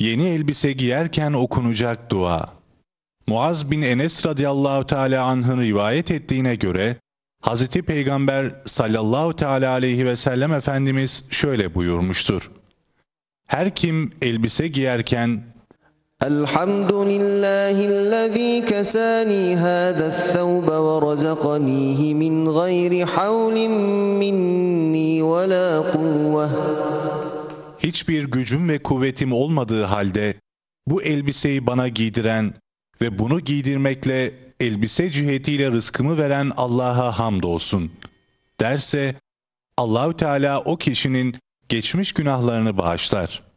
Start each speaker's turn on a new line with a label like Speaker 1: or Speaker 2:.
Speaker 1: Yeni elbise giyerken okunacak dua. Muaz bin Enes radıyallahu teala anh'ın rivayet ettiğine göre Hazreti Peygamber sallallahu teala aleyhi ve sellem Efendimiz şöyle buyurmuştur. Her kim elbise giyerken
Speaker 2: Elhamdülillahillezî kesâni hâde's-sevbe ve razakanihi min gayri havlin minni ve la kuvveh hiçbir
Speaker 1: gücüm ve kuvvetim olmadığı halde bu elbiseyi bana giydiren ve bunu giydirmekle elbise cihetiyle rızkımı veren Allah'a hamdolsun
Speaker 3: derse Allahü Teala o kişinin geçmiş günahlarını bağışlar.''